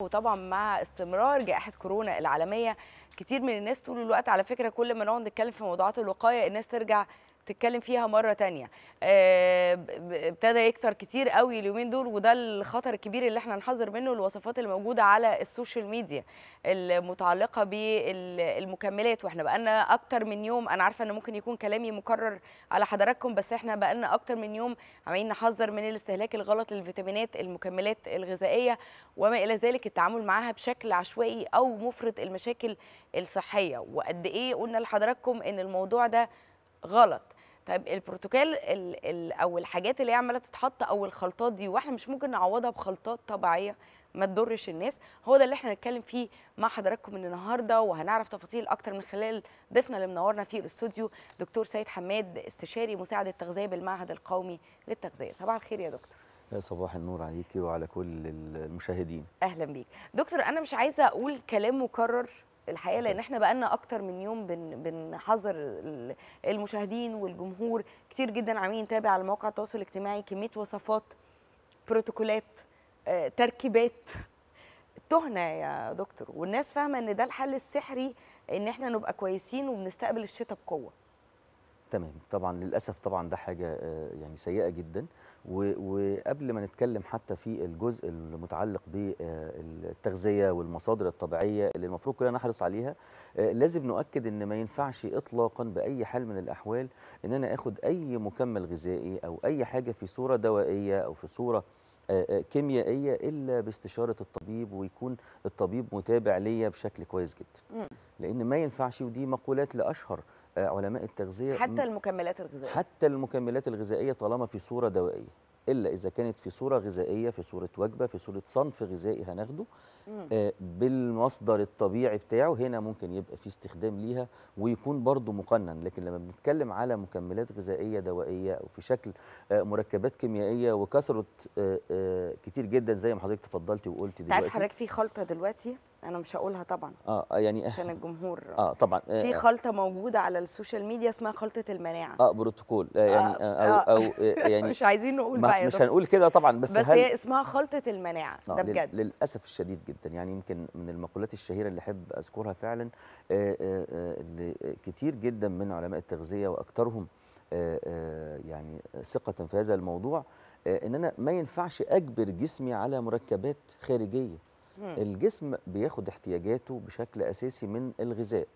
وطبعا مع استمرار جائحه كورونا العالميه كتير من الناس طول الوقت على فكره كل ما نقعد نتكلم في موضوعات الوقايه الناس ترجع تتكلم فيها مره تانية آه، ابتدى يكتر كتير قوي اليومين دول وده الخطر الكبير اللي احنا نحذر منه الوصفات الموجوده على السوشيال ميديا المتعلقه بالمكملات واحنا بقالنا اكتر من يوم انا عارفه ان ممكن يكون كلامي مكرر على حضراتكم بس احنا بقالنا اكتر من يوم عمالين نحذر من الاستهلاك الغلط للفيتامينات المكملات الغذائيه وما الى ذلك التعامل معاها بشكل عشوائي او مفرط المشاكل الصحيه وقد ايه قلنا لحضراتكم ان الموضوع ده غلط طيب البروتوكال ال ال او الحاجات اللي هي عماله تتحط او الخلطات دي واحنا مش ممكن نعوضها بخلطات طبيعيه ما تضرش الناس هو ده اللي احنا هنتكلم فيه مع حضراتكم النهارده وهنعرف تفاصيل اكتر من خلال ضيفنا اللي منورنا في الاستوديو دكتور سيد حماد استشاري مساعد التغذيه بالمعهد القومي للتغذيه صباح الخير يا دكتور يا صباح النور عليكي وعلى كل المشاهدين اهلا بيك دكتور انا مش عايزه اقول كلام مكرر الحقيقه لان احنا بقالنا اكتر من يوم بنحذر المشاهدين والجمهور كتير جدا عاملين نتابع على مواقع التواصل الاجتماعي كميه وصفات بروتوكولات آه، تركيبات تهنه يا دكتور والناس فاهمه ان ده الحل السحري ان احنا نبقى كويسين وبنستقبل الشتاء بقوه تمام طبعا للاسف طبعا ده حاجه آه، يعني سيئه جدا وقبل ما نتكلم حتى في الجزء المتعلق بالتغذيه آه، والمصادر الطبيعيه اللي المفروض كلنا نحرص عليها آه، لازم نؤكد ان ما ينفعش اطلاقا باي حال من الاحوال ان انا اخد اي مكمل غذائي او اي حاجه في صوره دوائيه او في صوره كيميائيه الا باستشاره الطبيب ويكون الطبيب متابع ليا بشكل كويس جدا لان ما ينفعش ودي مقولات لاشهر آه، علماء التغذيه حتى المكملات الغذائيه حتى المكملات الغذائيه طالما في صوره دوائيه الا اذا كانت في صوره غذائيه في صوره وجبه في صوره صنف غذائي هناخده آه بالمصدر الطبيعي بتاعه هنا ممكن يبقى في استخدام ليها ويكون برضه مقنن لكن لما بنتكلم على مكملات غذائيه دوائيه او في شكل آه مركبات كيميائيه وكسرت آه, آه، كتير جدا زي ما حضرتك تفضلتي وقلتي دلوقتي عارف حضرتك في خلطه دلوقتي انا مش هقولها طبعا اه, آه، يعني أه. عشان الجمهور اه طبعا آه، في خلطه موجوده على السوشيال ميديا اسمها خلطه المناعه اه بروتوكول آه يعني آه او او يعني مش عايزين نقول بقى مش هنقول كده طبعا بس بس هل هي اسمها خلطه المناعه آه ده بجد للاسف الشديد جدا يعني يمكن من المقولات الشهيره اللي احب اذكرها فعلا آه اللي كتير جدا من علماء التغذيه واكثرهم يعني ثقه في هذا الموضوع ان انا ما ينفعش اجبر جسمي على مركبات خارجيه الجسم بياخد احتياجاته بشكل اساسي من الغذاء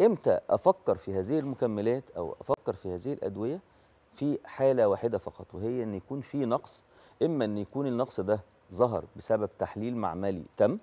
امتى افكر في هذه المكملات او افكر في هذه الادويه في حاله واحده فقط وهي ان يكون في نقص اما ان يكون النقص ده ظهر بسبب تحليل معملي تم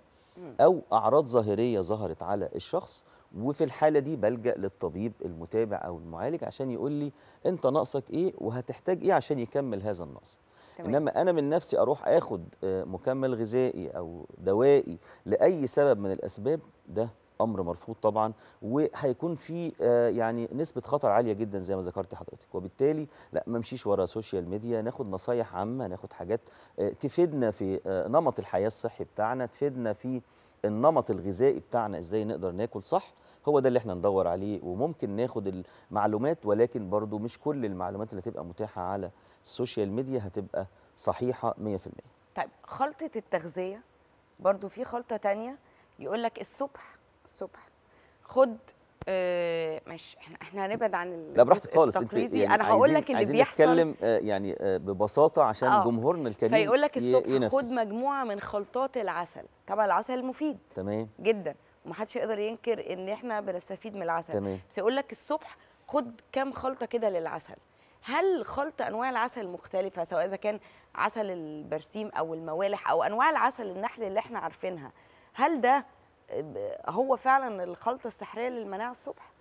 او اعراض ظاهريه ظهرت على الشخص وفي الحاله دي بلجا للطبيب المتابع او المعالج عشان يقول لي انت ناقصك ايه وهتحتاج ايه عشان يكمل هذا النقص تمام. انما انا من نفسي اروح اخد آه، مكمل غذائي او دوائي لاي سبب من الاسباب ده امر مرفوض طبعا وهيكون في آه، يعني نسبه خطر عاليه جدا زي ما ذكرت حضرتك وبالتالي لا ما نمشيش ورا سوشيال ميديا ناخد نصايح عامه ناخد حاجات آه، تفيدنا في نمط الحياه الصحي بتاعنا تفيدنا في النمط الغذائي بتاعنا ازاي نقدر ناكل صح هو ده اللي احنا ندور عليه وممكن ناخد المعلومات ولكن برضو مش كل المعلومات اللي تبقى متاحه على السوشيال ميديا هتبقى صحيحه 100% طيب خلطه التغذيه برضو في خلطه تانية يقول لك الصبح الصبح خد آه، مش احنا احنا هنبعد عن لا براحتك خالص انت يعني انا هقول لك اللي عايزين بيحصل نتكلم آه، يعني آه، ببساطه عشان آه جمهورنا الكريم فيقول لك الصبح ينفس. خد مجموعه من خلطات العسل طبعا العسل مفيد تمام جدا ومحدش يقدر ينكر ان احنا بنستفيد من العسل تمام بس يقول لك الصبح خد كام خلطه كده للعسل هل خلط انواع العسل المختلفه سواء اذا كان عسل البرسيم او الموالح او انواع العسل النحل اللي احنا عارفينها هل ده هو فعلا الخلطه السحريه للمناعه الصبح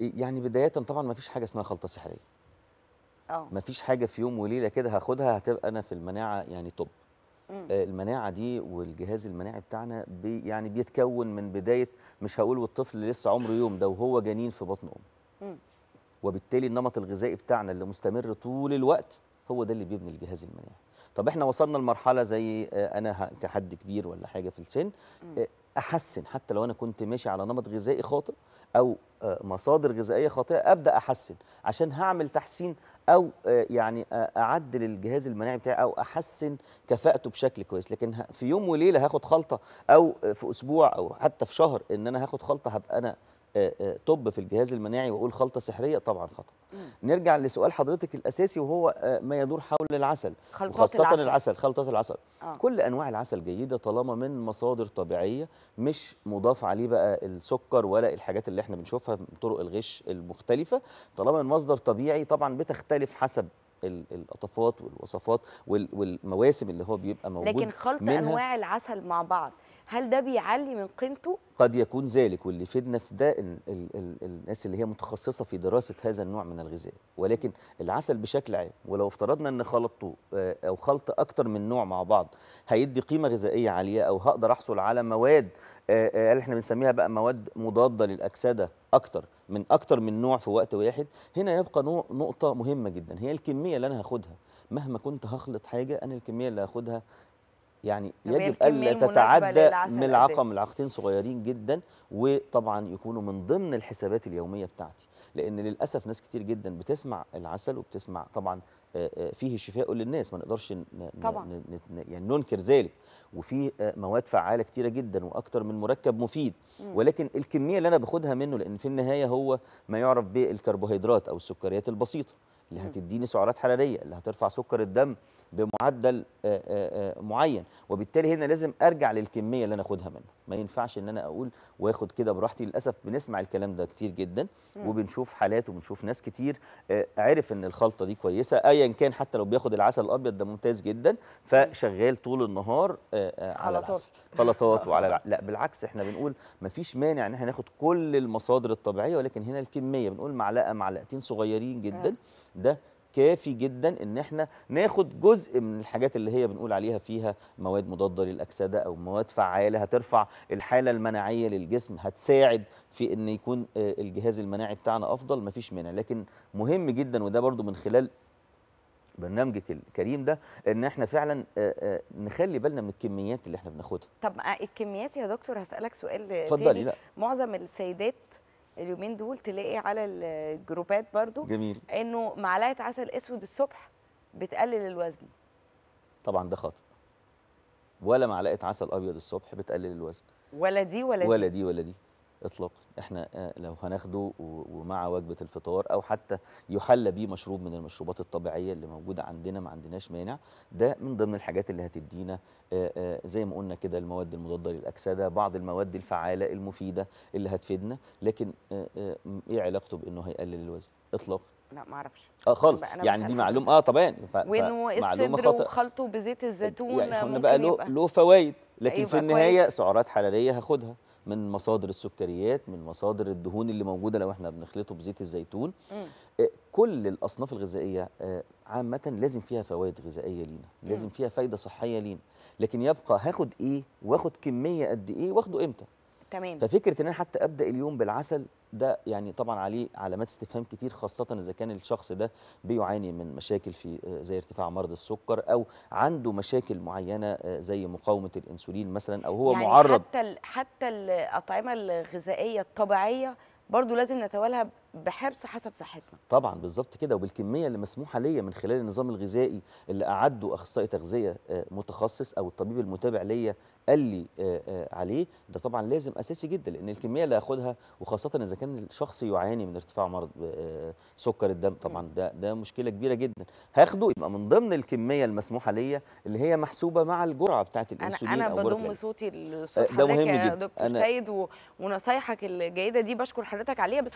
يعني بدايه طبعا ما فيش حاجه اسمها خلطه سحريه اه ما فيش حاجه في يوم وليله كده هاخدها هتبقى انا في المناعه يعني طب آه، المناعه دي والجهاز المناعي بتاعنا بي يعني بيتكون من بدايه مش هقول والطفل لسه عمره يوم ده وهو جنين في بطن امه وبالتالي النمط الغذائي بتاعنا اللي مستمر طول الوقت هو ده اللي بيبني الجهاز المناعي طب احنا وصلنا لمرحله زي آه، انا كحد كبير ولا حاجه في السن آه، احسن حتى لو انا كنت ماشي على نمط غذائي خاطئ او آه، مصادر غذائيه خاطئه ابدا احسن عشان هعمل تحسين او يعني اعدل الجهاز المناعي بتاعي او احسن كفاءته بشكل كويس لكن في يوم وليله هاخد خلطه او في اسبوع او حتى في شهر ان انا هاخد خلطه هبقى انا آه، آه، طب في الجهاز المناعي واقول خلطه سحريه طبعا خطا نرجع لسؤال حضرتك الاساسي وهو آه، ما يدور حول العسل خاصه العسل, العسل خلطات العسل آه. كل انواع العسل جيده طالما من مصادر طبيعيه مش مضاف عليه بقى السكر ولا الحاجات اللي احنا بنشوفها من طرق الغش المختلفه طالما من مصدر طبيعي طبعا بتختلف حسب الاطافات والوصفات والمواسم اللي هو بيبقى موجود لكن خلط انواع العسل مع بعض هل ده بيعلي من قيمته؟ قد يكون ذلك واللي فدنا في ده ال ال ال الناس اللي هي متخصصه في دراسه هذا النوع من الغذاء ولكن العسل بشكل عام ولو افترضنا ان خلطته آه، او خلط اكتر من نوع مع بعض هيدي قيمه غذائيه عاليه او هقدر احصل على مواد آه، آه، اللي احنا بنسميها بقى مواد مضاده للاكسده اكتر من اكتر من نوع في وقت واحد هنا يبقى نقطه مهمه جدا هي الكميه اللي انا هاخدها مهما كنت هخلط حاجه انا الكميه اللي هاخدها يعني يجب الا تتعدى ملعقه إيه؟ ملعقتين صغيرين جدا وطبعا يكونوا من ضمن الحسابات اليوميه بتاعتي لان للاسف ناس كتير جدا بتسمع العسل وبتسمع طبعا آه، آه، فيه شفاء للناس ما نقدرش طبعا. يعني ننكر ذلك وفي آه، مواد فعاله كتيره جدا واكتر من مركب مفيد ولكن الكميه اللي انا باخدها منه لان في النهايه هو ما يعرف بالكربوهيدرات او السكريات البسيطه اللي هتديني سعرات حراريه اللي هترفع سكر الدم بمعدل آه، آه، آه، معين وبالتالي هنا لازم ارجع للكميه اللي انا اخدها منه ما ينفعش ان انا اقول واخد كده براحتي للاسف بنسمع الكلام ده كتير جدا وبنشوف حالات وبنشوف ناس كتير عرف ان الخلطه دي كويسه ايا كان حتى لو بياخد العسل الابيض ده ممتاز جدا فشغال طول النهار على العسل خلطات وعلى الع... لا بالعكس احنا بنقول ما فيش مانع ان احنا ناخد كل المصادر الطبيعيه ولكن هنا الكميه بنقول معلقه معلقتين صغيرين جدا ده كافي جدا ان احنا ناخد جزء من الحاجات اللي هي بنقول عليها فيها مواد مضاده للاكسده او مواد فعاله هترفع الحاله المناعيه للجسم هتساعد في ان يكون آه، الجهاز المناعي بتاعنا افضل مفيش منها لكن مهم جدا وده برضو من خلال برنامجك الكريم ده ان احنا فعلا آه، آه، نخلي بالنا من الكميات اللي احنا بناخدها طب الكميات يا دكتور هسالك سؤال اتفضلي لا معظم السيدات اليومين دول تلاقي على الجروبات برضو جميل انه معلقه عسل اسود الصبح بتقلل الوزن طبعا ده خطأ ولا معلقه عسل ابيض الصبح بتقلل الوزن ولا دي ولا, ولا دي ولا دي ولا دي اطلاقا احنا آه، لو هناخده ومع وجبه الفطار او حتى يحلى بيه مشروب من المشروبات الطبيعيه اللي موجوده عندنا ما عندناش مانع ده من ضمن الحاجات اللي هتدينا آه، آه، زي ما قلنا كده المواد المضاده للاكسده بعض المواد الفعاله المفيده اللي هتفيدنا لكن ايه علاقته بانه هيقلل الوزن اطلاقا لا ما اعرفش اه خالص يعني دي معلومه اه طبعا وانه الصدر وخلطه بزيت الزيتون يعني ممكن بقى له له فوائد لكن أيوة في النهايه كويس. سعرات حراريه هاخدها من مصادر السكريات من مصادر الدهون اللي موجوده لو احنا بنخلطه بزيت الزيتون مم. آه، كل الاصناف الغذائيه آه، عامه لازم فيها فوائد غذائيه لينا لازم فيها فايده صحيه لينا لكن يبقى هاخد ايه واخد كميه قد ايه واخده امتى تمام ففكره ان انا حتى ابدا اليوم بالعسل ده يعني طبعا عليه علامات استفهام كتير خاصة إذا كان الشخص ده بيعاني من مشاكل في آه، زي ارتفاع مرض السكر أو عنده مشاكل معينة آه، زي مقاومة الأنسولين مثلا أو هو يعني معرض حتى حتى الأطعمة الغذائية الطبيعية برضو لازم نتولها بحرص حسب صحتنا طبعا بالظبط كده وبالكميه اللي مسموحه ليا من خلال النظام الغذائي اللي اعده اخصائي تغذيه آه، متخصص او الطبيب المتابع ليا قال لي آه، آه، عليه ده طبعا لازم اساسي جدا لان الكميه اللي هاخدها وخاصه اذا كان الشخص يعاني من ارتفاع مرض سكر الدم طبعا ده ده مشكله كبيره جدا هاخده يبقى من ضمن الكميه المسموحه ليا اللي هي محسوبه مع الجرعه بتاعه الانسولين انا انا بضم صوتي لصوت حضرتك يا دكتور سيد ونصايحك الجيده دي بشكر حضرتك عليها بس